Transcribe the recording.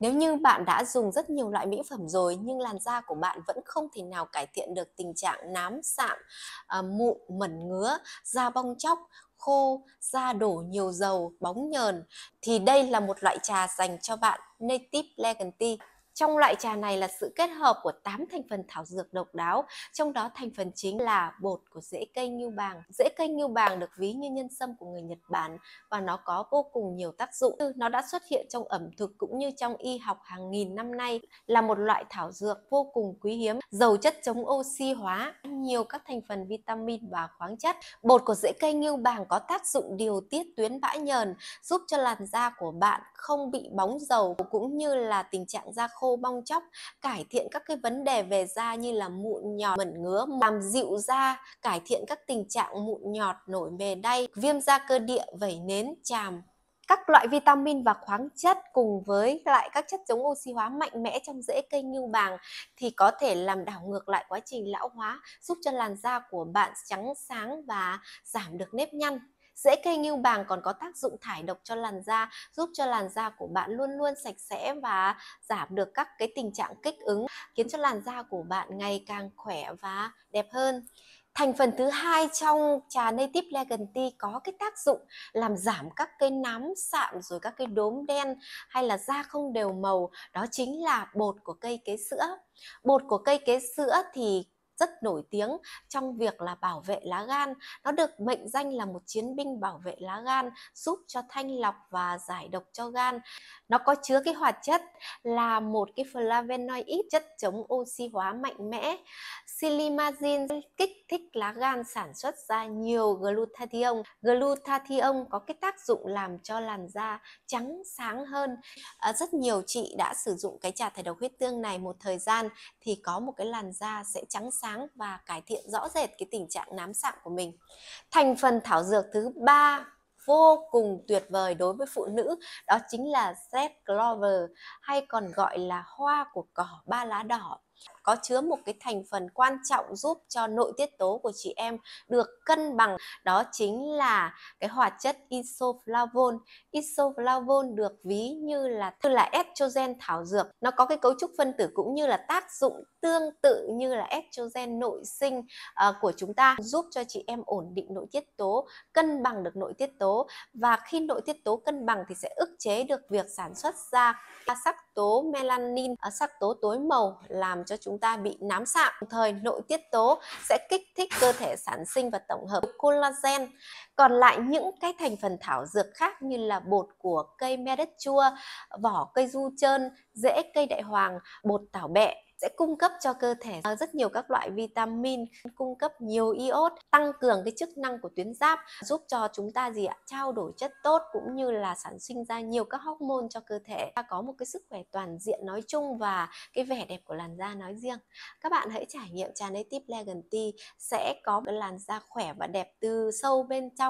Nếu như bạn đã dùng rất nhiều loại mỹ phẩm rồi nhưng làn da của bạn vẫn không thể nào cải thiện được tình trạng nám, sạm, ờ, mụn, mẩn ngứa, da bong chóc, khô, da đổ nhiều dầu, bóng nhờn thì đây là một loại trà dành cho bạn Native Legan Tea. Trong loại trà này là sự kết hợp của 8 thành phần thảo dược độc đáo, trong đó thành phần chính là bột của rễ cây ngưu bàng. Rễ cây ngưu bàng được ví như nhân sâm của người Nhật Bản và nó có vô cùng nhiều tác dụng. Nó đã xuất hiện trong ẩm thực cũng như trong y học hàng nghìn năm nay, là một loại thảo dược vô cùng quý hiếm, giàu chất chống oxy hóa, nhiều các thành phần vitamin và khoáng chất. Bột của rễ cây ngưu bàng có tác dụng điều tiết tuyến bã nhờn, giúp cho làn da của bạn không bị bóng dầu cũng như là tình trạng da khô khô bong chóc, cải thiện các cái vấn đề về da như là mụn nhọt, mẩn ngứa, làm dịu da, cải thiện các tình trạng mụn nhọt, nổi mề đay, viêm da cơ địa, vẩy nến, chàm, các loại vitamin và khoáng chất cùng với lại các chất chống oxy hóa mạnh mẽ trong rễ cây ngưu bàng thì có thể làm đảo ngược lại quá trình lão hóa, giúp cho làn da của bạn trắng sáng và giảm được nếp nhăn. Rễ cây nghiêu bàng còn có tác dụng thải độc cho làn da, giúp cho làn da của bạn luôn luôn sạch sẽ và giảm được các cái tình trạng kích ứng, khiến cho làn da của bạn ngày càng khỏe và đẹp hơn. Thành phần thứ hai trong trà Native Legan Tea có cái tác dụng làm giảm các cái nám sạm rồi các cái đốm đen hay là da không đều màu, đó chính là bột của cây kế sữa. Bột của cây kế sữa thì rất nổi tiếng trong việc là bảo vệ lá gan. Nó được mệnh danh là một chiến binh bảo vệ lá gan, giúp cho thanh lọc và giải độc cho gan. Nó có chứa cái hoạt chất là một cái flavonoid chất chống oxy hóa mạnh mẽ. Silimazin kích thích lá gan sản xuất ra nhiều glutathione. Glutathione có cái tác dụng làm cho làn da trắng sáng hơn. À, rất nhiều chị đã sử dụng cái trà thải độc huyết tương này một thời gian thì có một cái làn da sẽ trắng sáng sáng và cải thiện rõ rệt cái tình trạng nám sạm của mình. Thành phần thảo dược thứ ba vô cùng tuyệt vời đối với phụ nữ đó chính là red clover hay còn gọi là hoa của cỏ ba lá đỏ có chứa một cái thành phần quan trọng giúp cho nội tiết tố của chị em được cân bằng đó chính là cái hoạt chất isoflavone isoflavone được ví như là như là estrogen thảo dược nó có cái cấu trúc phân tử cũng như là tác dụng tương tự như là estrogen nội sinh uh, của chúng ta giúp cho chị em ổn định nội tiết tố cân bằng được nội tiết tố và khi nội tiết tố cân bằng thì sẽ ức chế được việc sản xuất ra sắc tố melanin ờ, sắc tố tối màu làm cho chúng ta bị nám sạm. Đồng thời nội tiết tố sẽ kích thích cơ thể sản sinh và tổng hợp collagen. Còn lại những cái thành phần thảo dược khác như là bột của cây me đất chua, vỏ cây du trơn, rễ cây đại hoàng, bột tảo bẹ sẽ cung cấp cho cơ thể ờ, rất nhiều các loại vitamin, cung cấp nhiều iốt, tăng cường cái chức năng của tuyến giáp, giúp cho chúng ta gì ạ trao đổi chất tốt cũng như là sản sinh ra nhiều các hormone cho cơ thể. Ta có một cái sức khỏe toàn diện nói chung và cái vẻ đẹp của làn da nói riêng. Các bạn hãy trải nghiệm trà native Legend Tea sẽ có một làn da khỏe và đẹp từ sâu bên trong